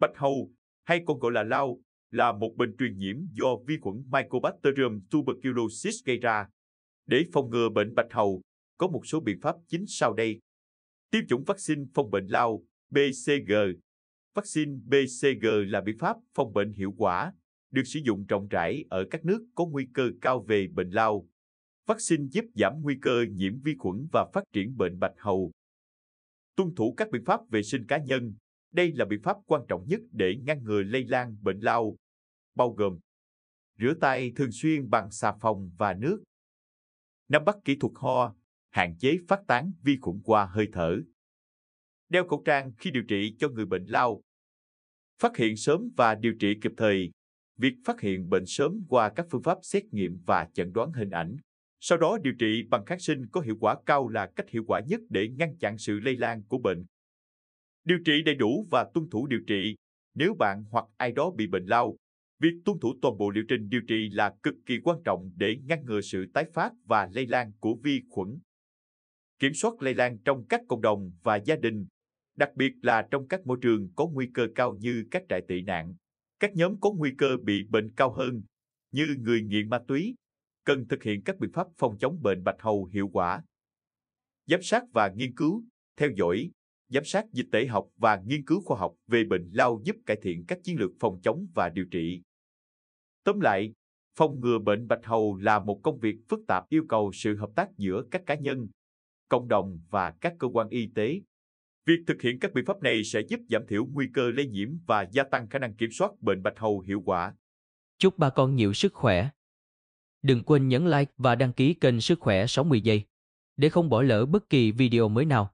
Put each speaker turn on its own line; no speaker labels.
bạch hầu hay còn gọi là lao là một bệnh truyền nhiễm do vi khuẩn Mycobacterium tuberculosis gây ra. Để phòng ngừa bệnh bạch hầu, có một số biện pháp chính sau đây. Tiêm chủng vaccine phòng bệnh lao BCG Vaccine BCG là biện pháp phòng bệnh hiệu quả, được sử dụng rộng rãi ở các nước có nguy cơ cao về bệnh lao. Vaccine giúp giảm nguy cơ nhiễm vi khuẩn và phát triển bệnh bạch hầu. Tuân thủ các biện pháp vệ sinh cá nhân, đây là biện pháp quan trọng nhất để ngăn ngừa lây lan bệnh lao, bao gồm rửa tay thường xuyên bằng xà phòng và nước, nắm bắt kỹ thuật ho, hạn chế phát tán vi khuẩn qua hơi thở, đeo khẩu trang khi điều trị cho người bệnh lao, phát hiện sớm và điều trị kịp thời. Việc phát hiện bệnh sớm qua các phương pháp xét nghiệm và chẩn đoán hình ảnh, sau đó điều trị bằng kháng sinh có hiệu quả cao là cách hiệu quả nhất để ngăn chặn sự lây lan của bệnh. Điều trị đầy đủ và tuân thủ điều trị. Nếu bạn hoặc ai đó bị bệnh lao, việc tuân thủ toàn bộ liệu trình điều trị là cực kỳ quan trọng để ngăn ngừa sự tái phát và lây lan của vi khuẩn. Kiểm soát lây lan trong các cộng đồng và gia đình, đặc biệt là trong các môi trường có nguy cơ cao như các trại tị nạn, các nhóm có nguy cơ bị bệnh cao hơn như người nghiện ma túy, cần thực hiện các biện pháp phòng chống bệnh bạch hầu hiệu quả. Giám sát và nghiên cứu, theo dõi, giám sát dịch tễ học và nghiên cứu khoa học về bệnh lao giúp cải thiện các chiến lược phòng chống và điều trị. Tóm lại, phòng ngừa bệnh bạch hầu là một công việc phức tạp yêu cầu sự hợp tác giữa các cá nhân, cộng đồng và các cơ quan y tế. Việc thực hiện các biện pháp này sẽ giúp giảm thiểu nguy cơ lây nhiễm và gia tăng khả năng kiểm soát bệnh bạch hầu hiệu quả.
Chúc bà con nhiều sức khỏe. Đừng quên nhấn like và đăng ký kênh Sức khỏe 60 giây để không bỏ lỡ bất kỳ video mới nào.